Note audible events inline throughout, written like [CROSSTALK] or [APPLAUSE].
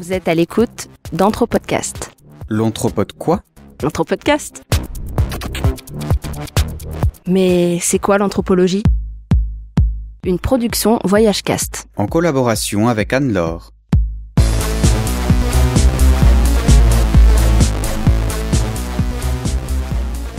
Vous êtes à l'écoute d'Anthropodcast. L'Anthropode quoi L'Anthropodcast. Mais c'est quoi l'anthropologie Une production Voyage En collaboration avec Anne-Laure.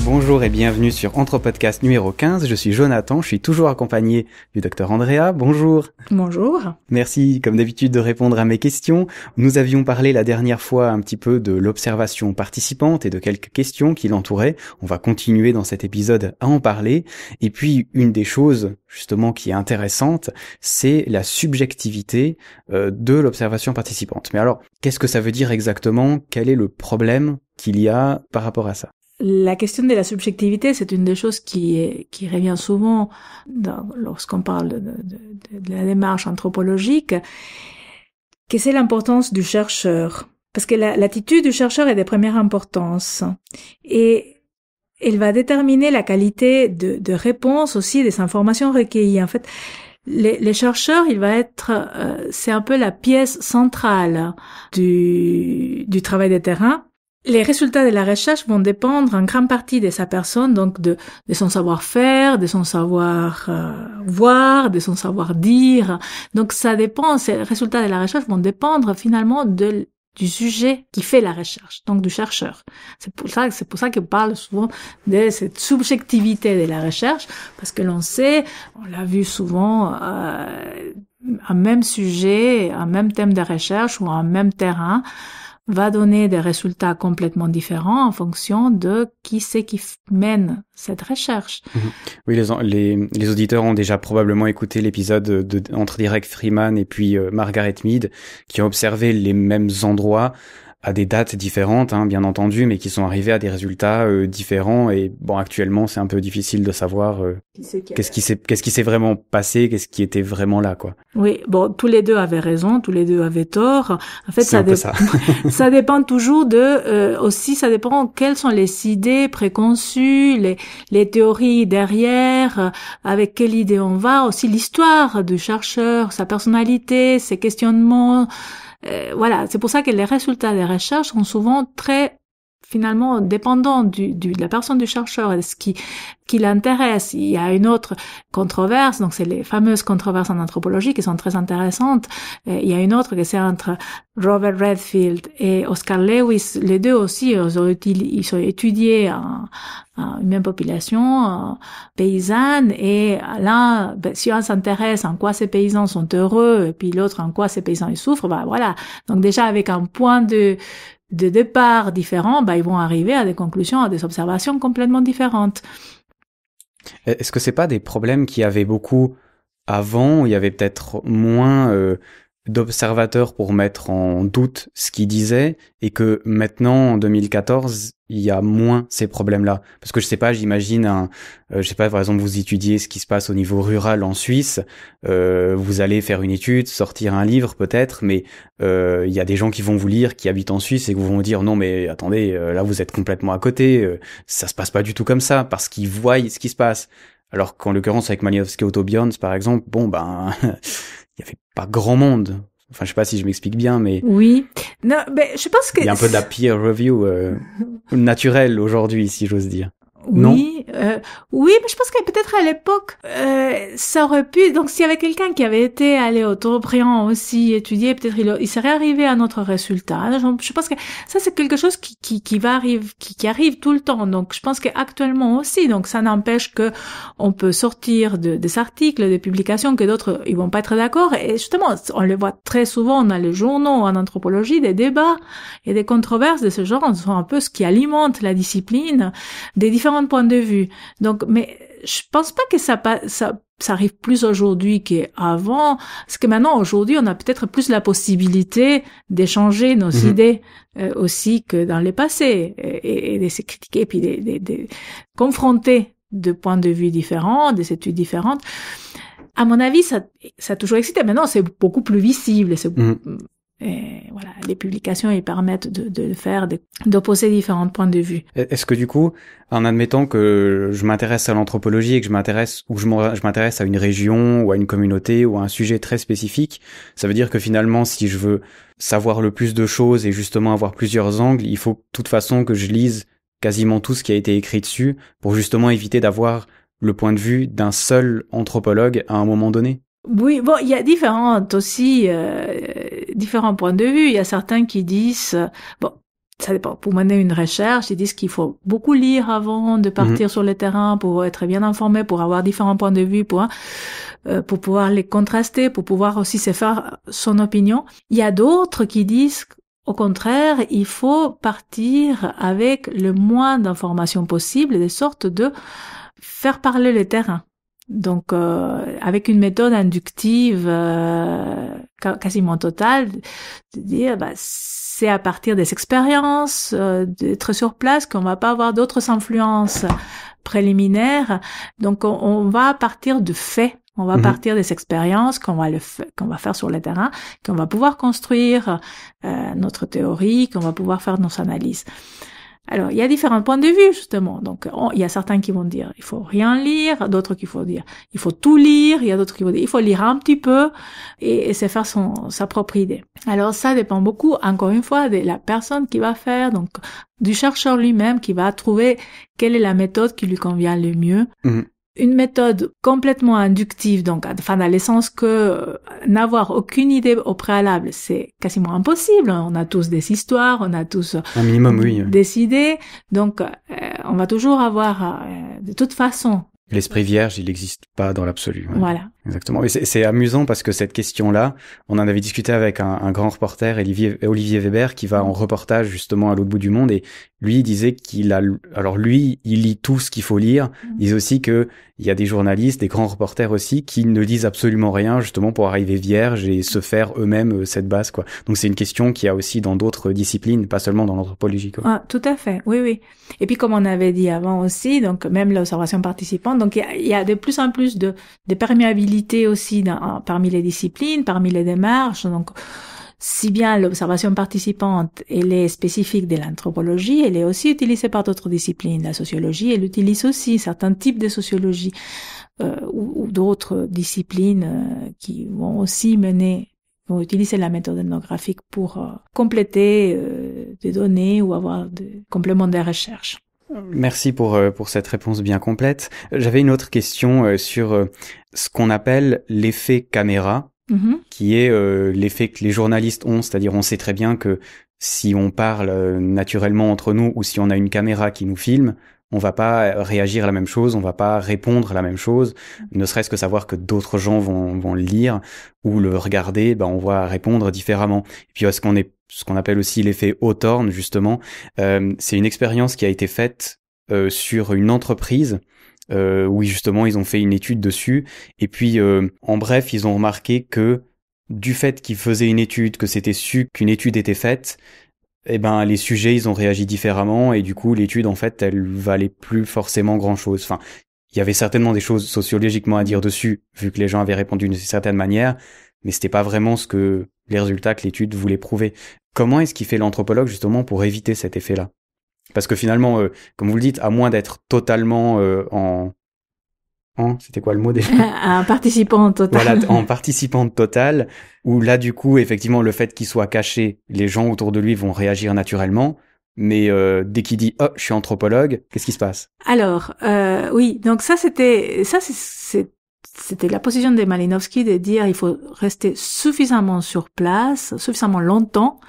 Bonjour et bienvenue sur Podcast numéro 15. Je suis Jonathan, je suis toujours accompagné du docteur Andrea. Bonjour. Bonjour. Merci comme d'habitude de répondre à mes questions. Nous avions parlé la dernière fois un petit peu de l'observation participante et de quelques questions qui l'entouraient. On va continuer dans cet épisode à en parler. Et puis une des choses justement qui est intéressante, c'est la subjectivité euh, de l'observation participante. Mais alors, qu'est-ce que ça veut dire exactement Quel est le problème qu'il y a par rapport à ça la question de la subjectivité, c'est une des choses qui, qui revient souvent lorsqu'on parle de, de, de, la démarche anthropologique, que c'est l'importance du chercheur. Parce que l'attitude du chercheur est de première importance. Et elle va déterminer la qualité de, de réponse aussi des informations recueillies. En fait, les, les, chercheurs, il va être, euh, c'est un peu la pièce centrale du, du travail de terrain les résultats de la recherche vont dépendre en grande partie de sa personne, donc de, de son savoir-faire, de son savoir voir, de son savoir dire. Donc ça dépend, Ces résultats de la recherche vont dépendre finalement de, du sujet qui fait la recherche, donc du chercheur. C'est pour ça, c'est pour ça qu'on parle souvent de cette subjectivité de la recherche, parce que l'on sait, on l'a vu souvent, euh, un même sujet, un même thème de recherche ou un même terrain, va donner des résultats complètement différents en fonction de qui c'est qui mène cette recherche. Mhm. Oui, les, les, auditeurs ont déjà probablement écouté l'épisode de, entre direct Freeman et puis euh, Margaret Mead, qui ont observé les mêmes endroits à des dates différentes, hein, bien entendu, mais qui sont arrivés à des résultats euh, différents. Et bon, actuellement, c'est un peu difficile de savoir euh, qu'est-ce qui s'est quest vraiment passé, qu'est-ce qui était vraiment là, quoi. Oui, bon, tous les deux avaient raison, tous les deux avaient tort. En fait, [LAUGHS] ça, dépend toujours de euh, aussi, ça dépend quelles sont les idées préconçues, les les théories derrière, avec quelle idée on va, aussi l'histoire du chercheur, sa personnalité, ses questionnements. Euh, voilà, c'est pour ça que les résultats des recherches sont souvent très finalement dépendant du, du, de la personne du chercheur et de ce qui, qui l'intéresse. Il y a une autre controverse, donc c'est les fameuses controverses en anthropologie qui sont très intéressantes. Euh, il y a une autre que c'est entre Robert Redfield et Oscar Lewis. Les deux aussi, ils ont, étudié une même population paysanne et l'un, ben, si on s'intéresse en quoi ces paysans sont heureux et puis l'autre en quoi ces paysans ils souffrent, ben voilà. Donc déjà avec un point de de départ différents, bah, ils vont arriver à des conclusions, à des observations complètement différentes. Est-ce que ce n'est pas des problèmes qui avaient beaucoup avant, où il y avait peut-être moins euh, d'observateurs pour mettre en doute ce qu'il disait et que maintenant en 2014 il y a moins ces problèmes-là parce que je sais pas j'imagine un euh, je sais pas par exemple vous étudiez ce qui se passe au niveau rural en Suisse euh, vous allez faire une étude sortir un livre peut-être mais euh, il y a des gens qui vont vous lire qui habitent en Suisse et qui vont vous dire non mais attendez euh, là vous êtes complètement à côté ça se passe pas du tout comme ça parce qu'ils voient ce qui se passe alors qu'en l'occurrence avec Malinowski Autobions par exemple bon ben [LAUGHS] il y avait pas grand monde. Enfin, je sais pas si je m'explique bien, mais oui. Non, mais je pense que il y a un peu de la peer review euh, [LAUGHS] naturelle aujourd'hui, si j'ose dire. Oui, euh, oui, mais je pense que peut-être à l'époque, euh, ça aurait pu. Donc, s'il y avait quelqu'un qui avait été allé au taubriand aussi étudier, peut-être il, serait arrivé à notre résultat. Je, pense que ça, c'est quelque chose qui, qui, qui va arriver, qui, arrive tout le temps. Donc, je pense qu'actuellement aussi. Donc, ça n'empêche que on peut sortir de, des articles, des publications que d'autres ils vont pas être d'accord. Et justement, on le voit très souvent dans les journaux, en anthropologie, des débats et des controverses de ce genre sont un peu ce qui alimente la discipline des différents point de vue. Donc, mais je pense pas que ça, ça, ça arrive plus aujourd'hui qu'avant, parce que maintenant, aujourd'hui, on a peut-être plus la possibilité d'échanger nos mm-hmm. idées euh, aussi que dans le passé, et, de se critiquer, puis de, confronter de points de vue différents, des études différentes. À mon avis, ça, ça a toujours excité. Maintenant, c'est beaucoup plus visible, c'est mm-hmm. Et voilà, les publications, ils permettent de, de faire, d'opposer différents points de vue. E-, est-ce que du coup, en admettant que je m'intéresse à l'anthropologie et que je m'intéresse ou je m'intéresse à une région ou à une communauté ou à un sujet très spécifique, ça veut dire que finalement, si je veux savoir le plus de choses et justement avoir plusieurs angles, il faut de toute façon que je lise quasiment tout ce qui a été écrit dessus pour justement éviter d'avoir le point de vue d'un seul anthropologue à un moment donné. Oui, bon, il y a différentes aussi. Euh différents points de vue. Il y a certains qui disent, bon, ça dépend. Pour mener une recherche, ils disent qu'il faut beaucoup lire avant de mhm. partir sur le terrain pour être bien informé, pour avoir différents points de vue, pour euh, pour pouvoir les contraster, pour pouvoir aussi se faire son opinion. Il y a d'autres qui disent au contraire, il faut partir avec le moins d'informations possible, de sorte de faire parler le terrain. Donc, euh, avec une méthode inductive, euh, quasiment total, de dire bah, c'est à partir des expériences, euh, d'être sur place qu'on va pas avoir d'autres influences préliminaires. Donc on, va partir de faits. On va mhm. partir des expériences qu'on va le qu'on va faire sur le terrain, qu'on va pouvoir construire euh, notre théorie, qu'on va pouvoir faire nos analyses. Alors, il y a différents points de vue, justement. Donc, il y a certains qui vont dire, il faut rien lire, d'autres qui vont dire, il faut tout lire, il y a d'autres qui vont dire, il faut lire un petit peu et, et se faire son, sa propre idée. Alors, ça dépend beaucoup, encore une fois, de la personne qui va faire, donc, du chercheur lui-même qui va trouver quelle est la méthode qui lui convient le mieux. Mm une méthode complètement inductive, donc enfin dans le sens que euh, n'avoir aucune idée au préalable, c'est quasiment impossible. On a tous des histoires, on a tous euh, un minimum, oui, des idées, donc euh, on va toujours avoir de toute façon L'esprit vierge, il n'existe pas dans l'absolu. Voilà. Exactement. Et c'est amusant parce que cette question-là, on en avait discuté avec un, un grand reporter, Olivier, Olivier, Weber, qui va en reportage justement à l'autre bout du monde. Et lui, il disait qu'il a... Alors lui, il lit tout ce qu'il faut lire. Mm. Il dit aussi qu'il y a des journalistes, des grands reporters aussi, qui ne lisent absolument rien justement pour arriver vierge et se faire eux-mêmes euh, cette base. quoi. Donc c'est une question qu'il y a aussi dans d'autres disciplines, pas seulement dans l'anthropologie. Ah, tout à fait, oui, oui. Et puis comme on avait dit avant aussi, donc même l'observation participante, donc il y a, de plus en plus de, perméabilité aussi parmi les disciplines, parmi les démarches. Donc si bien l'observation participante, elle est spécifique de l'anthropologie, elle est aussi utilisée par d'autres disciplines. La sociologie, elle utilise aussi certains types de sociologie euh, ou, d'autres disciplines euh, qui vont aussi mener, vont utiliser la méthode ethnographique pour euh, compléter des données ou avoir des compléments de recherche. Merci pour, euh, pour cette réponse bien complète. J'avais une autre question euh, sur euh, ce qu'on appelle l'effet caméra, mm-hmm. qui est l'effet que les journalistes ont, c'est-à-dire on sait très bien que si on parle naturellement entre nous ou si on a une caméra qui nous filme, on va pas réagir à la même chose, on va pas répondre à la même chose, ne serait-ce que savoir que d'autres gens vont, le lire ou le regarder, ben on va répondre différemment. puis est-ce qu'on est ce qu'on appelle aussi l'effet Hawthorne, justement. Euh, c'est une expérience qui a été faite euh, sur une entreprise. Euh, justement, ils ont fait une étude dessus. Et puis, euh, en bref, ils ont remarqué que du fait qu'ils faisaient une étude, que c'était su qu'une étude était faite, eh ben, les sujets, ils ont réagi différemment. Et du coup, l'étude, en fait, elle valait plus forcément grand chose. Enfin, il y avait certainement des choses sociologiquement à dire dessus, vu que les gens avaient répondu d'une certaine manière, mais c'était pas vraiment ce que les résultats que l'étude voulait prouver. Comment est-ce qu'il fait l'anthropologue justement pour éviter cet effet-là Parce que finalement, euh, comme vous le dites, à moins d'être totalement euh, en... C'était quoi le mot déjà [LAUGHS] Un participant total. en participant total, où là du coup, effectivement, le fait qu'il soit caché, les gens autour de lui vont réagir naturellement. Mais euh, dès qu'il dit oh, je suis anthropologue, qu'est-ce qui se passe Alors oui, donc ça c'était ça c'est c'était la position de Malinowski de dire il faut rester suffisamment sur place, suffisamment longtemps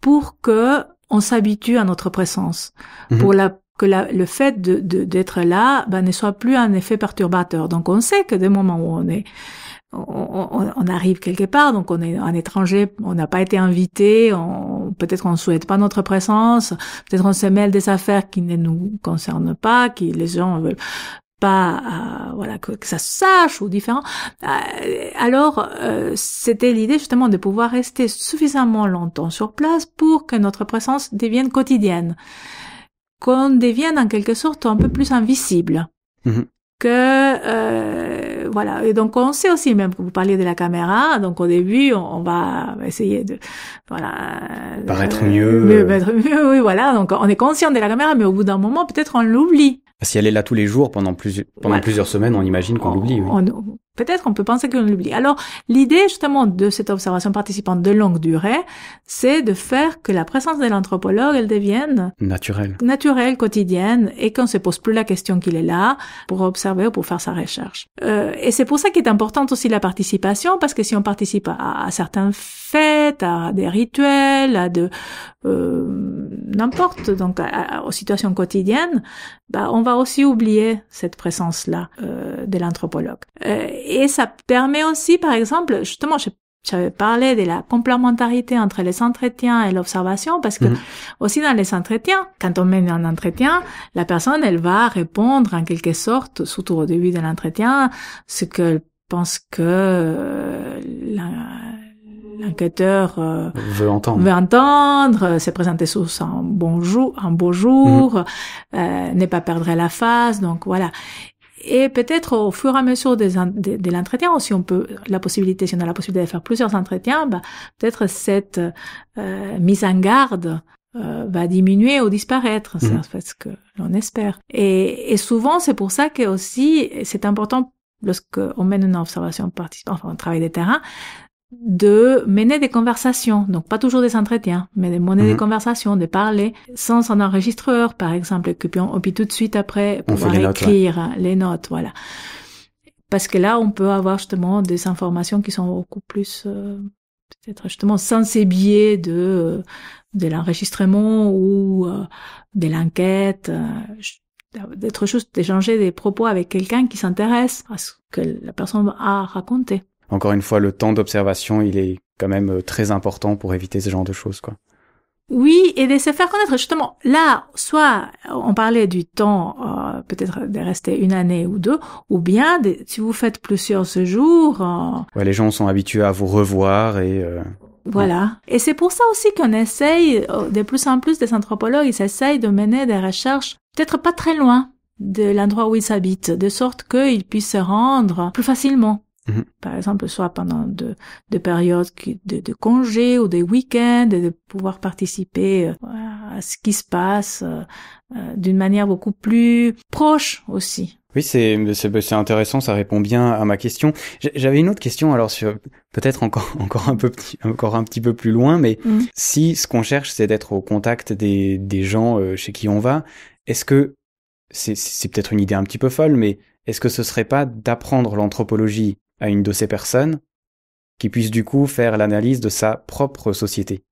pour que on s'habitue à notre présence, mhm. pour que le fait d'être là ben, ne soit plus un effet perturbateur. Donc on sait que des moments où on est, on, on, arrive quelque part, donc on est un étranger, on n'a pas été invité, peut-être qu'on ne souhaite pas notre présence, peut-être on se mêle des affaires qui ne nous concernent pas, qui les gens veulent pas voilà que, ça se sache ou différent euh, alors euh, c'était l'idée justement de pouvoir rester suffisamment longtemps sur place pour que notre présence devienne quotidienne qu'on devienne en quelque sorte un peu plus invisible mm-hmm. que euh, voilà et donc on sait aussi même que vous parliez de la caméra donc au début on, va essayer de voilà paraître mieux mieux, mieux oui voilà donc on est conscient de la caméra mais au bout d'un moment peut-être on l'oublie si elle est là tous les jours pendant, pendant plusieurs semaines, on imagine qu'on l'oublie. Oui. Peut-être qu'on peut penser qu'on l'oublie. Alors, l'idée justement de cette observation participante de longue durée, c'est de faire que la présence de l'anthropologue, elle devienne naturelle, naturelle, quotidienne, et qu'on ne se pose plus la question qu'il est là pour observer ou pour faire sa recherche. Euh, et c'est pour ça qu'est importante aussi la participation, parce que si on participe à, certains fêtes, à des rituels, à de euh, n'importe, donc aux situations quotidiennes, bah, on va aussi oublier cette présence-là euh, de l'anthropologue. Euh, et ça permet aussi, par exemple, justement, j'avais parlé de la complémentarité entre les entretiens et l'observation parce que mhm. aussi dans les entretiens, quand on mène un entretien, la personne, elle va répondre en quelque sorte, surtout au début de l'entretien, ce qu'elle pense que euh, la, l'enquêteur veut entendre, veut entendre euh, se présenter sous un bonjour, un beau jour, mhm. euh, ne pas perdre la face. Donc voilà. Et peut-être au fur et à mesure des, de, de l'entretien, si on peut, la possibilité, si on a la possibilité de faire plusieurs entretiens, bah, peut-être cette euh, mise en garde va diminuer ou disparaître, c'est mhm. ce que l'on espère. Et, et souvent, c'est pour ça que aussi, c'est important lorsque on mène une observation participante, enfin un travail de terrain, de mener des conversations, donc pas toujours des entretiens, mais de mener des mhm. conversations, de parler sans un enregistreur, par exemple, et puis, on, tout de suite après pour écrire les notes, voilà. Parce que là, on peut avoir justement des informations qui sont beaucoup plus, euh, peut-être justement sans ces biais de euh, de l'enregistrement ou euh, de l'enquête. Euh, d'être juste d'échanger des propos avec quelqu'un qui s'intéresse à ce que la personne a raconté encore une fois, le temps d'observation, il est quand même euh, très important pour éviter ce genre de choses, quoi. Oui, et de se faire connaître. Justement, là, soit on parlait du temps, euh, peut-être de rester une année ou deux, ou bien si vous faites plusieurs séjours. Euh, ouais, les gens sont habitués à vous revoir et. Voilà. Et c'est pour ça aussi qu'on essaye, de plus en plus des anthropologues, ils essayent de mener des recherches peut-être pas très loin de l'endroit où ils habitent, de sorte qu'ils puissent se rendre plus facilement Mhm. Par exemple, soit pendant de de périodes de, congés ou des week-ends, de pouvoir participer euh, à ce qui se passe euh, euh, d'une manière beaucoup plus proche aussi. Oui, c'est c'est intéressant, ça répond bien à ma question. J'avais une autre question alors sur peut-être encore [LAUGHS] encore un peu petit encore un petit peu plus loin, mais mm. si ce qu'on cherche c'est d'être au contact des des gens chez qui on va, est-ce que c'est c'est peut-être une idée un petit peu folle, mais est-ce que ce serait pas d'apprendre l'anthropologie à une de ces personnes qui puisse du coup faire l'analyse de sa propre société.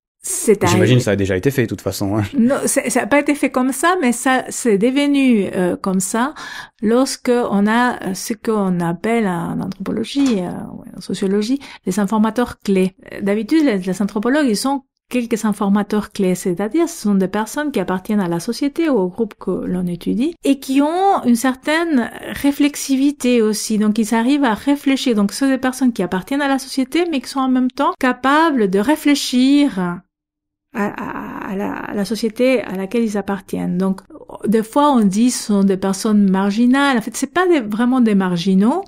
J'imagine que ça a déjà été fait de toute façon. Hein. Non, ça n'a pas été fait comme ça, mais ça c'est devenu euh, comme ça lorsque on a euh, ce qu'on appelle en anthropologie, euh, en sociologie, les informateurs clés. D'habitude, les, les, anthropologues, ils sont quelques informateurs clés, c'est-à-dire ce sont des personnes qui appartiennent à la société ou au groupe que l'on étudie et qui ont une certaine réflexivité aussi. Donc ils arrivent à réfléchir. Donc ce sont des personnes qui appartiennent à la société mais qui sont en même temps capables de réfléchir à, la, société à laquelle ils appartiennent. Donc, des fois, on dit ce sont des personnes marginales. En fait, c'est pas vraiment des marginaux,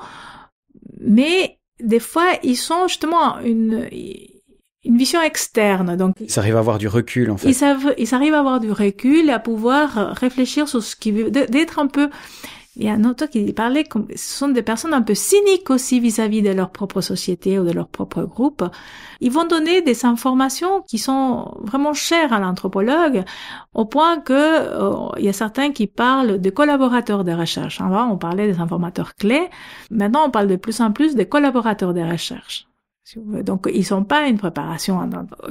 mais des fois, ils sont justement une, une vision externe. Donc, ils arrivent à avoir du recul, en fait. Ils, savent, arrivent à avoir du recul et à pouvoir euh, réfléchir sur ce qui... d'être un peu... Il y a un autre qui parlait comme ce sont des personnes un peu cyniques aussi vis-à-vis de leur propre société ou de leur propre groupe. Ils vont donner des informations qui sont vraiment chères à l'anthropologue au point que euh, il y a certains qui parlent de collaborateurs de recherche. Avant, hein, on parlait des informateurs clés. Maintenant, on parle de plus en plus des collaborateurs de recherche. Donc, ils sont pas une préparation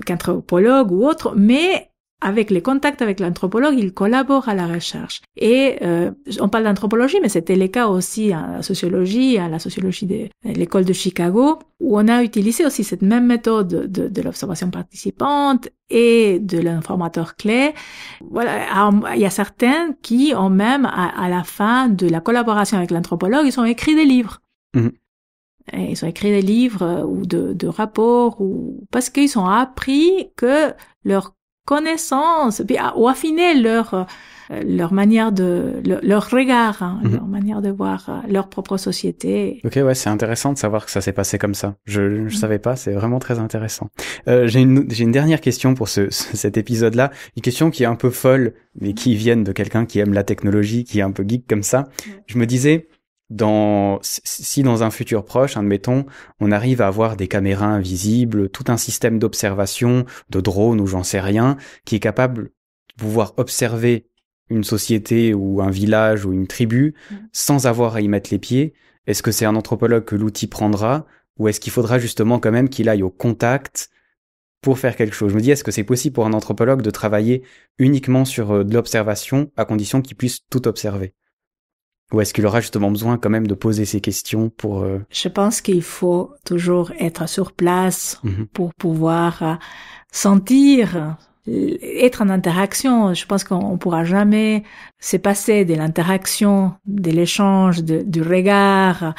qu'anthropologue ou autre, mais avec les contacts avec l'anthropologue, ils collaborent à la recherche. Et euh, on parle d'anthropologie, mais c'était le cas aussi à la sociologie, à la sociologie de l'école de Chicago, où on a utilisé aussi cette même méthode de, l'observation participante et de l'informateur clé. Voilà, il y a certains qui ont même, à, la fin de la collaboration avec l'anthropologue, ils ont écrit des livres. Mmh ils ont écrit des livres euh, ou de, de rapports ou parce qu'ils ont appris que leur connaissance ah, ou affiné leur euh, leur manière de leur, regard, hein, mhm. leur manière de voir euh, leur propre société. Ok, ouais, c'est intéressant de savoir que ça s'est passé comme ça. Je je mhm. savais pas, c'est vraiment très intéressant. Euh, j'ai une j'ai une dernière question pour ce, cet épisode-là, une question qui est un peu folle mais qui vient de quelqu'un qui aime la technologie, qui est un peu geek comme ça. Je me disais dans, si dans un futur proche, admettons, on arrive à avoir des caméras invisibles, tout un système d'observation, de drones ou j'en sais rien, qui est capable de pouvoir observer une société ou un village ou une tribu mmh. sans avoir à y mettre les pieds, est-ce que c'est un anthropologue que l'outil prendra ou est-ce qu'il faudra justement quand même qu'il aille au contact pour faire quelque chose Je me dis, est-ce que c'est possible pour un anthropologue de travailler uniquement sur euh, de l'observation à condition qu'il puisse tout observer ou est-ce qu'il aura justement besoin quand même de poser ces questions pour... Euh, Je pense qu'il faut toujours être sur place mhm. pour pouvoir euh, sentir, euh, être en interaction. Je pense qu'on ne pourra jamais se passer de l'interaction, de l'échange, du regard.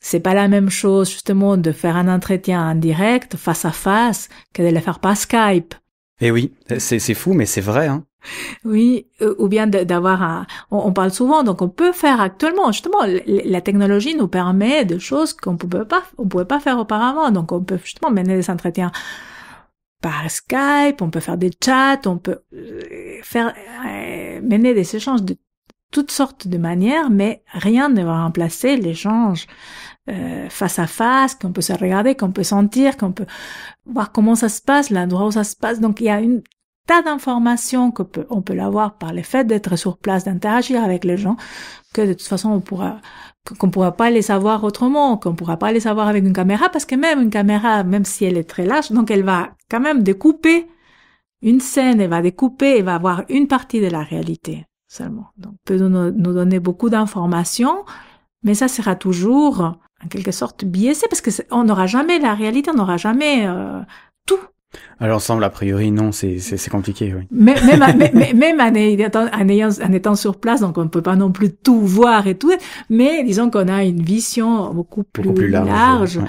C'est pas la même chose justement de faire un entretien en direct, face à face, que de le faire par Skype. Eh oui, c'est fou, mais c'est vrai. Hein. Oui, euh, ou bien d'avoir un... On parle souvent, donc on peut faire actuellement. Justement, la technologie nous permet de choses qu'on ne pouvait pas, on pouvait pas faire auparavant. Donc on peut justement mener des entretiens par Skype, on peut faire des chats, on peut euh, faire euh, mener des échanges de toutes sortes de manières, mais rien ne va remplacer l'échange face à face, qu'on peut se regarder, qu'on peut sentir, qu'on peut voir comment ça se passe, l'endroit où ça se passe. Donc il y a une tas d'informations que peut, on peut l'avoir par le fait d'être sur place, d'interagir avec les gens, que de toute façon on pourra qu'on pourra pas les savoir autrement, qu'on pourra pas les savoir avec une caméra, parce que même une caméra, même si elle est très large, donc elle va quand même découper une scène, elle va découper, elle va avoir une partie de la réalité seulement. Donc peut nous, donner beaucoup d'informations, mais ça sera toujours en quelque sorte biaisé, parce que on n'aura jamais la réalité, on n'aura jamais euh, tout alors l'ensemble, a priori, non, c'est compliqué. Oui. Mais, même, [LAUGHS] même en, étant, en, ayant, en, étant sur place, donc on ne peut pas non plus tout voir et tout, mais disons qu'on a une vision beaucoup plus, large.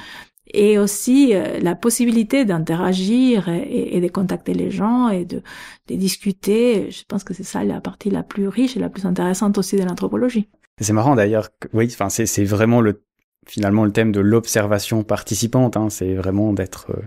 Et aussi euh, la possibilité d'interagir et, de contacter les gens et de, de discuter. Je pense que c'est ça la partie la plus riche et la plus intéressante aussi de l'anthropologie. C'est marrant d'ailleurs. Oui, enfin c'est vraiment le finalement le thème de l'observation participante. Hein, c'est vraiment d'être euh,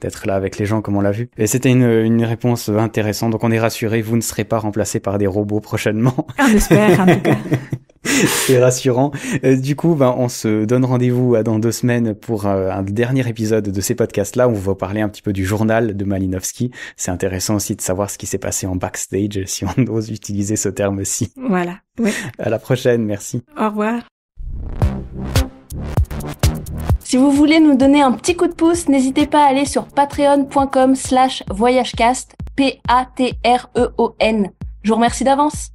d'être là avec les gens comme on l'a vu. Et c'était une, une, réponse intéressante. Donc on est rassuré, vous ne serez pas remplacé par des robots prochainement. [LAUGHS] On espère en tout cas. [LAUGHS] C'est rassurant. Euh, du coup, ben, on se donne rendez-vous euh, dans deux semaines pour un dernier épisode de ces podcasts-là. où On va parler un petit peu du journal de Malinowski. C'est intéressant aussi de savoir ce qui s'est passé en backstage, si on [LAUGHS] ose utiliser ce terme ci Voilà. Oui. À la prochaine. Merci. Au revoir. Si vous voulez nous donner un petit coup de pouce, n'hésitez pas à aller sur patreon.com slash voyagecast, P-A-T-R-E-O-N. Je vous remercie d'avance.